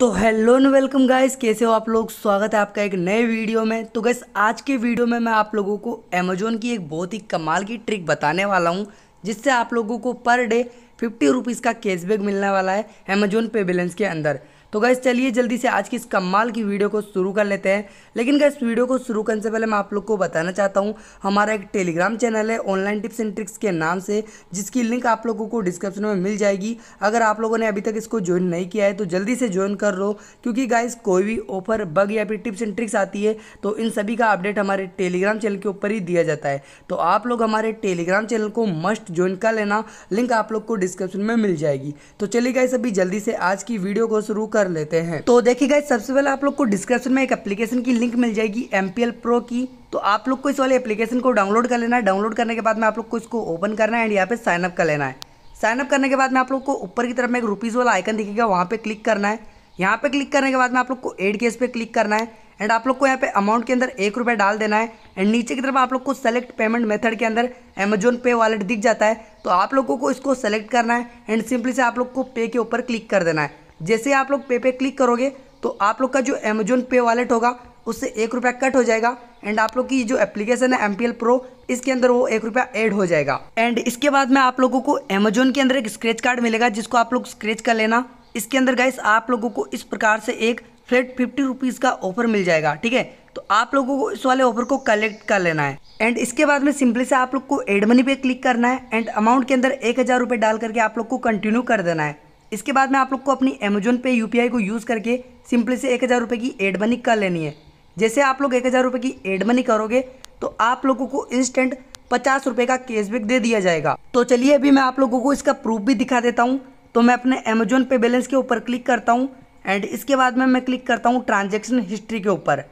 तो hello and welcome guys कैसे हो आप लोग स्वागत है आपका एक नए वीडियो में तो गैस आज के वीडियो में मैं आप लोगों को अमेजोन की एक बहुत ही कमाल की ट्रिक बताने वाला हूँ जिससे आप लोगों को पर डे फिफ्टी रुपीज़ का कैशबैक मिलने वाला है अमेजोन पे बैलेंस के अंदर तो गैस चलिए जल्दी से आज की इस कमाल की वीडियो को शुरू कर लेते हैं लेकिन गैस वीडियो को शुरू करने से पहले मैं आप लोग को बताना चाहता हूँ हमारा एक टेलीग्राम चैनल है ऑनलाइन टिप्स एंड ट्रिक्स के नाम से जिसकी लिंक आप लोगों को डिस्क्रिप्शन में मिल जाएगी अगर आप लोगों ने अभी तक इसको ज्वाइन नहीं किया है तो जल्दी से ज्वाइन कर लो क्योंकि गाइस कोई भी ऑफर बग या फिर टिप्स एंड ट्रिक्स आती है तो इन सभी का अपडेट हमारे टेलीग्राम चैनल के ऊपर ही दिया जाता है तो आप लोग हमारे टेलीग्राम चैनल को मस्ट ज्वाइन कर लेना लिंक आप लोग को डिस्क्रिप्शन में मिल जाएगी तो चलिए गाइस अभी जल्दी से आज की वीडियो को शुरू कर लेते हैं तो देखिएगा सबसे पहले आप लोग को डिस्क्रिप्शन में एक एप्लीकेशन की लिंक मिल जाएगी एम प्रो की तो आप लोग को इस वाले एप्लीकेशन को डाउनलोड कर लेना है डाउनलोड करने के बाद में आप लोग को इसको ओपन करना है एंड यहाँ पे साइनअप कर लेना है साइनअप करने के बाद में आप लोग को ऊपर की तरफ में एक रुपीज़ वाला आइकन दिखेगा वहाँ पे क्लिक करना है यहाँ पे क्लिक करने के बाद में आप लोग को एड केस पे क्लिक करना है एंड आप लोग को यहाँ पे अमाउंट के अंदर एक रुपये डाल देना है एंड नीचे की तरफ आप लोग को सेलेक्ट पेमेंट मेथड के अंदर अमेजोन पे वॉलेट दिख जाता है तो आप लोगों को इसको सेलेक्ट करना है एंड सिंपली से आप लोग को पे के ऊपर क्लिक कर देना है जैसे आप लोग पे पे क्लिक करोगे तो आप लोग का जो अमेजोन पे वॉलेट होगा उससे एक रुपया कट हो जाएगा एंड आप लोग की जो एप्लीकेशन है एम पी प्रो इसके अंदर वो एक रुपया एड हो जाएगा एंड इसके बाद में आप लोगों को अमेजोन के अंदर एक स्क्रेच कार्ड मिलेगा जिसको आप लोग स्क्रेच कर लेना इसके अंदर गाइस आप लोगों को इस प्रकार से एक फ्लैट फिफ्टी रुपीज़ का ऑफर मिल जाएगा ठीक है तो आप लोगों को इस वाले ऑफर को कलेक्ट कर लेना है एंड इसके बाद में सिंपली से आप लोग को एड मनी पे क्लिक करना है एंड अमाउंट के अंदर एक हज़ार रुपए डाल करके आप लोग को कंटिन्यू कर देना है इसके बाद में आप लोग को अपनी अमेजोन पे यू को यूज़ करके सिंपली से एक हज़ार रुपये की एड मनी कर लेनी है जैसे आप लोग एक हज़ार रुपये की एड मनी करोगे तो आप लोगों को इंस्टेंट पचास रुपये का कैशबैक दे दिया जाएगा तो चलिए अभी मैं आप लोगों को इसका प्रूफ भी दिखा देता हूँ तो मैं अपने अमेजोन पे बैलेंस के ऊपर क्लिक करता हूँ एंड इसके बाद में मैं क्लिक करता हूँ ट्रांजेक्शन हिस्ट्री के ऊपर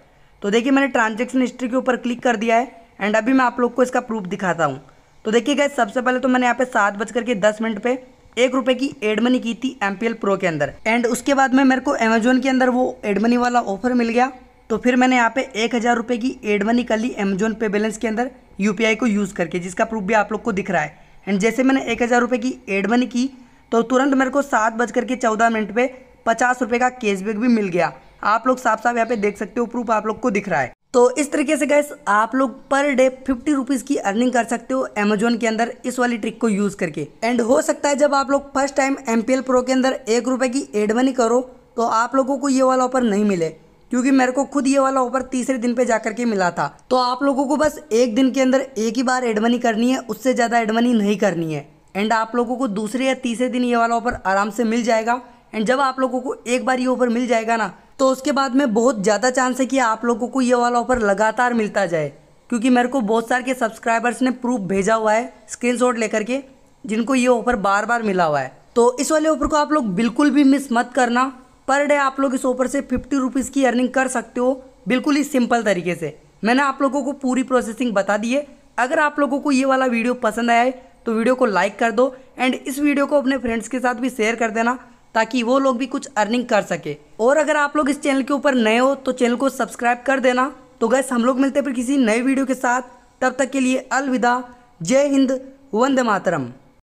तो देखिए मैंने ट्रांजेक्शन हिस्ट्री के ऊपर क्लिक कर दिया है एंड अभी मैं आप लोग को इसका प्रूफ दिखाता हूँ तो देखिए गए सबसे पहले तो मैंने यहाँ पे सात बज करके दस मिनट पर एक रुपए की एड मनी की थी एम प्रो के अंदर एंड उसके बाद में मेरे को अमेजोन के अंदर वो एड मनी वाला ऑफर मिल गया तो फिर मैंने यहाँ पे एक हज़ार रुपए की एड मनी कर ली अमेजोन पे बैलेंस के अंदर यू को यूज़ करके जिसका प्रूफ भी आप लोग को दिख रहा है एंड जैसे मैंने एक हज़ार रुपए की एड मनी की तो तुरंत मेरे को सात बज करके चौदह मिनट पे पचास रुपये का कैशबैक भी मिल गया आप लोग साफ साफ यहाँ पे देख सकते हो प्रूफ आप लोग को दिख रहा है तो इस तरीके से गैस आप लोग पर डे फिफ्टी रुपीज़ की अर्निंग कर सकते हो अमेजोन के अंदर इस वाली ट्रिक को यूज़ करके एंड हो सकता है जब आप लोग फर्स्ट टाइम एम प्रो के अंदर एक रुपये की एड मनी करो तो आप लोगों को ये वाला ऑफर नहीं मिले क्योंकि मेरे को खुद ये वाला ऑफर तीसरे दिन पे जाकर के मिला था तो आप लोगों को बस एक दिन के अंदर एक ही बार एड मनी करनी है उससे ज़्यादा एड मनी नहीं करनी है एंड आप लोगों को दूसरे या तीसरे दिन ये वाला ऑफर आराम से मिल जाएगा एंड जब आप लोगों को एक बार ये ऑफर मिल जाएगा ना तो उसके बाद में बहुत ज़्यादा चांस है कि आप लोगों को ये वाला ऑफर लगातार मिलता जाए क्योंकि मेरे को बहुत सारे सब्सक्राइबर्स ने प्रूफ भेजा हुआ है स्क्रीनशॉट लेकर के जिनको ये ऑफर बार बार मिला हुआ है तो इस वाले ऑफर को आप लोग बिल्कुल भी मिस मत करना पर डे आप लोग इस ऑफर से फिफ्टी रुपीज़ की अर्निंग कर सकते हो बिल्कुल ही सिंपल तरीके से मैंने आप लोगों को पूरी प्रोसेसिंग बता दी है अगर आप लोगों को ये वाला वीडियो पसंद आया है तो वीडियो को लाइक कर दो एंड इस वीडियो को अपने फ्रेंड्स के साथ भी शेयर कर देना ताकि वो लोग भी कुछ अर्निंग कर सके और अगर आप लोग इस चैनल के ऊपर नए हो तो चैनल को सब्सक्राइब कर देना तो गैस हम लोग मिलते हैं फिर किसी नए वीडियो के साथ तब तक के लिए अलविदा जय हिंद वंदे मातरम